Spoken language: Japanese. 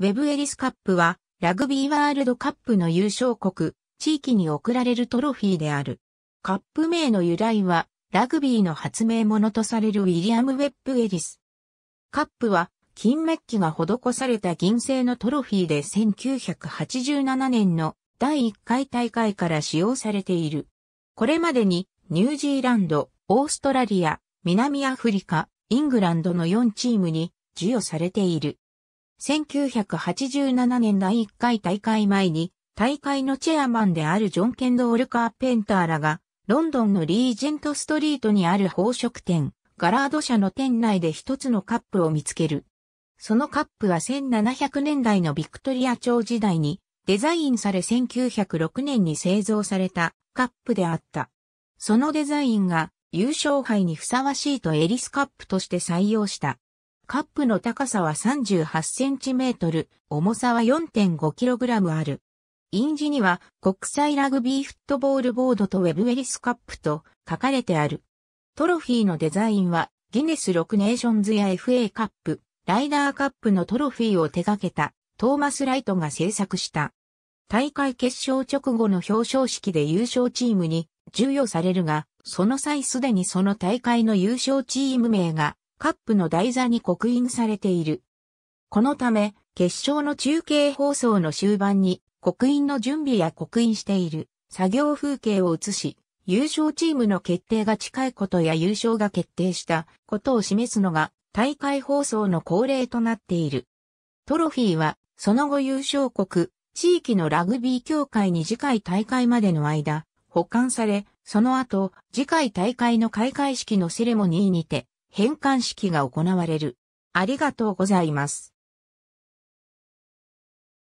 ウェブエリスカップは、ラグビーワールドカップの優勝国、地域に贈られるトロフィーである。カップ名の由来は、ラグビーの発明者とされるウィリアム・ウェッブ・エリス。カップは、金メッキが施された銀製のトロフィーで1987年の第1回大会から使用されている。これまでにニュージーランド、オーストラリア、南アフリカ、イングランドの4チームに授与されている。1987年第1回大会前に、大会のチェアマンであるジョン・ケンドール・カーペンターらが、ロンドンのリージェントストリートにある宝飾店、ガラード社の店内で一つのカップを見つける。そのカップは1700年代のビクトリア朝時代にデザインされ1906年に製造されたカップであった。そのデザインが優勝杯にふさわしいとエリスカップとして採用した。カップの高さは38センチメートル、重さは4.5キログラムある。印字には国際ラグビーフットボールボードとウェブウェリスカップと書かれてある。トロフィーのデザインはギネス6ネーションズや FA カップ、ライダーカップのトロフィーを手掛けたトーマス・ライトが制作した。大会決勝直後の表彰式で優勝チームに授与されるが、その際すでにその大会の優勝チーム名がカップの台座に刻印されている。このため、決勝の中継放送の終盤に、刻印の準備や刻印している作業風景を映し、優勝チームの決定が近いことや優勝が決定したことを示すのが大会放送の恒例となっている。トロフィーは、その後優勝国、地域のラグビー協会に次回大会までの間、保管され、その後、次回大会の開会式のセレモニーにて、返還式が行われる。ありがとうございます。